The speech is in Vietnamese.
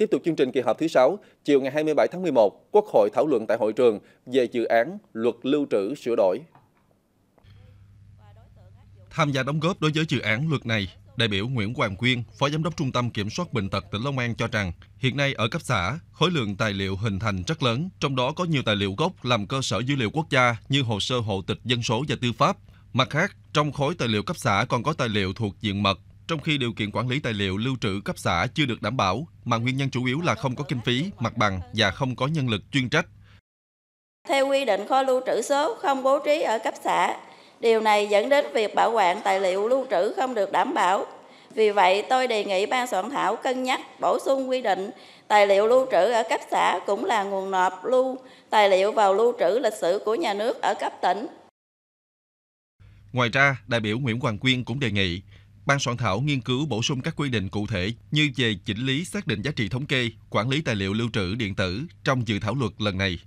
Tiếp tục chương trình kỳ họp thứ 6, chiều ngày 27 tháng 11, Quốc hội thảo luận tại hội trường về dự án luật lưu trữ sửa đổi. Tham gia đóng góp đối với dự án luật này, đại biểu Nguyễn Hoàng Quyên, Phó Giám đốc Trung tâm Kiểm soát Bệnh tật tỉnh Long An cho rằng, hiện nay ở cấp xã, khối lượng tài liệu hình thành rất lớn, trong đó có nhiều tài liệu gốc làm cơ sở dữ liệu quốc gia như hồ sơ hộ tịch dân số và tư pháp. Mặt khác, trong khối tài liệu cấp xã còn có tài liệu thuộc diện mật trong khi điều kiện quản lý tài liệu lưu trữ cấp xã chưa được đảm bảo, mà nguyên nhân chủ yếu là không có kinh phí, mặt bằng và không có nhân lực chuyên trách. Theo quy định kho lưu trữ số không bố trí ở cấp xã, điều này dẫn đến việc bảo quản tài liệu lưu trữ không được đảm bảo. Vì vậy, tôi đề nghị ban soạn thảo cân nhắc bổ sung quy định tài liệu lưu trữ ở cấp xã cũng là nguồn nộp lưu tài liệu vào lưu trữ lịch sử của nhà nước ở cấp tỉnh. Ngoài ra, đại biểu Nguyễn Hoàng Quyên cũng đề nghị Ban soạn thảo nghiên cứu bổ sung các quy định cụ thể như về chỉnh lý xác định giá trị thống kê, quản lý tài liệu lưu trữ điện tử trong dự thảo luật lần này.